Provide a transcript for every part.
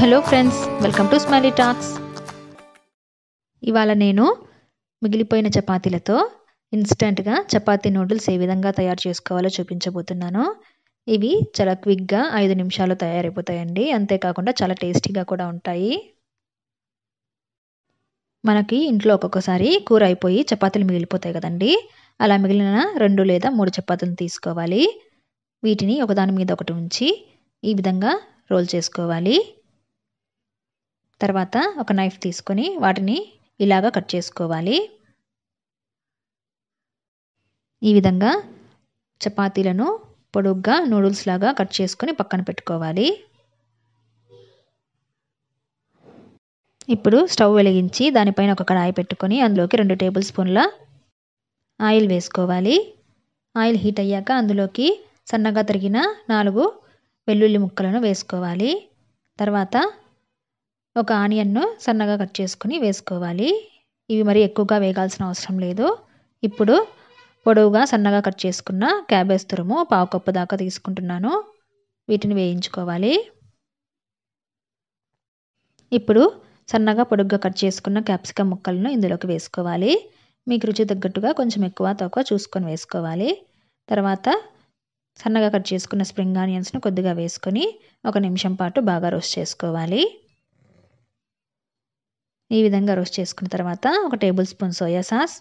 hello friends welcome to smiley talks ఇవాళ నేను మిగిలిపోయిన చపాతీలతో ఇన్స్టెంట్గా చపాతీ నూడిల్స్ ఏ విధంగా తయారు చేసుకోవాలో చూపించబోతున్నాను ఇవి చాలా క్విక్గా ఐదు నిమిషాలు తయారైపోతాయండి అంతేకాకుండా చాలా టేస్టీగా కూడా ఉంటాయి మనకి ఇంట్లో ఒక్కొక్కసారి కూర అయిపోయి చపాతీలు మిగిలిపోతాయి కదండి అలా మిగిలిన రెండు లేదా మూడు చపాతీలు తీసుకోవాలి వీటిని ఒకదాని మీద ఒకటి ఉంచి ఈ విధంగా రోల్ చేసుకోవాలి తర్వాత ఒక నైఫ్ తీసుకొని వాటిని ఇలాగ కట్ చేసుకోవాలి ఈ విధంగా చపాతీలను పొడుగ్గా నూడిల్స్ లాగా కట్ చేసుకొని పక్కన పెట్టుకోవాలి ఇప్పుడు స్టవ్ వెలిగించి దానిపైన ఒక కడాయి పెట్టుకొని అందులోకి రెండు టేబుల్ స్పూన్ల ఆయిల్ వేసుకోవాలి ఆయిల్ హీట్ అయ్యాక అందులోకి సన్నగా తరిగిన నాలుగు వెల్లుల్లి ముక్కలను వేసుకోవాలి తర్వాత ఒక ఆనియన్ను సన్నగా కట్ చేసుకుని వేసుకోవాలి ఇవి మరి ఎక్కువగా వేగాల్సిన అవసరం లేదు ఇప్పుడు పొడవుగా సన్నగా కట్ చేసుకున్న క్యాబేజ్ తురుము పావు కప్పు దాకా తీసుకుంటున్నాను వీటిని వేయించుకోవాలి ఇప్పుడు సన్నగా పొడుగ్గా కట్ చేసుకున్న క్యాప్సికమ్ ముక్కలను ఇందులోకి వేసుకోవాలి మీకు రుచి తగ్గట్టుగా కొంచెం ఎక్కువ తక్కువ చూసుకొని వేసుకోవాలి తర్వాత సన్నగా కట్ చేసుకున్న స్ప్రింగ్ ఆనియన్స్ను కొద్దిగా వేసుకొని ఒక నిమిషం పాటు బాగా రోస్ట్ చేసుకోవాలి ఈ విధంగా రోస్ట్ చేసుకున్న తర్వాత ఒక టేబుల్ స్పూన్ సోయా సాస్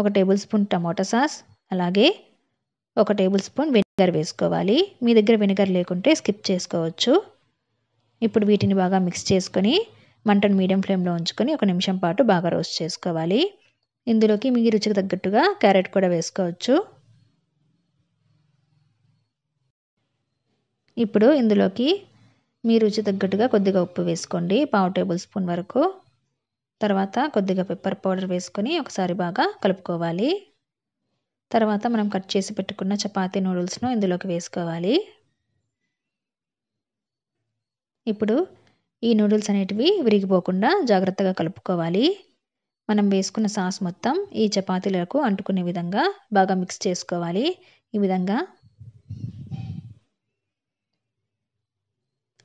ఒక టేబుల్ స్పూన్ టమాటా సాస్ అలాగే ఒక టేబుల్ స్పూన్ వెనిగర్ వేసుకోవాలి మీ దగ్గర వెనిగర్ లేకుంటే స్కిప్ చేసుకోవచ్చు ఇప్పుడు వీటిని బాగా మిక్స్ చేసుకొని మంటను మీడియం ఫ్లేమ్లో ఉంచుకొని ఒక నిమిషం పాటు బాగా రోస్ట్ చేసుకోవాలి ఇందులోకి మీ రుచికి తగ్గట్టుగా క్యారెట్ కూడా వేసుకోవచ్చు ఇప్పుడు ఇందులోకి మీ రుచి తగ్గట్టుగా కొద్దిగా ఉప్పు వేసుకోండి పావు టేబుల్ స్పూన్ వరకు తర్వాత కొద్దిగా పెప్పర్ పౌడర్ వేసుకొని ఒకసారి బాగా కలుపుకోవాలి తర్వాత మనం కట్ చేసి పెట్టుకున్న చపాతీ నూడిల్స్ను ఇందులోకి వేసుకోవాలి ఇప్పుడు ఈ నూడిల్స్ అనేటివి విరిగిపోకుండా జాగ్రత్తగా కలుపుకోవాలి మనం వేసుకున్న సాస్ మొత్తం ఈ చపాతీలకు అంటుకునే విధంగా బాగా మిక్స్ చేసుకోవాలి ఈ విధంగా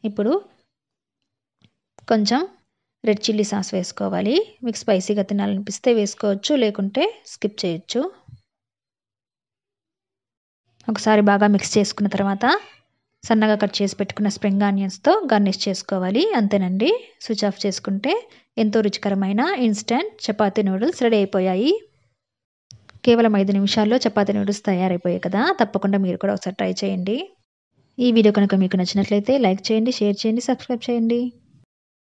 ఇప్పుడు కొంచెం రెడ్ చిల్లీ సాస్ వేసుకోవాలి మీకు స్పైసీగా తినాలనిపిస్తే వేసుకోవచ్చు లేకుంటే స్కిప్ చేయొచ్చు ఒకసారి బాగా మిక్స్ చేసుకున్న తర్వాత సన్నగా కట్ చేసి పెట్టుకున్న స్ప్రింగ్ ఆనియన్స్తో గార్నిష్ చేసుకోవాలి అంతేనండి స్విచ్ ఆఫ్ చేసుకుంటే ఎంతో రుచికరమైన ఇన్స్టెంట్ చపాతీ నూడిల్స్ రెడీ అయిపోయాయి కేవలం ఐదు నిమిషాల్లో చపాతీ నూడిల్స్ తయారైపోయాయి కదా తప్పకుండా మీరు కూడా ఒకసారి ట్రై చేయండి ఈ వీడియో కనుక మీకు నచ్చినట్లయితే లైక్ చేయండి షేర్ చేయండి సబ్స్క్రైబ్ చేయండి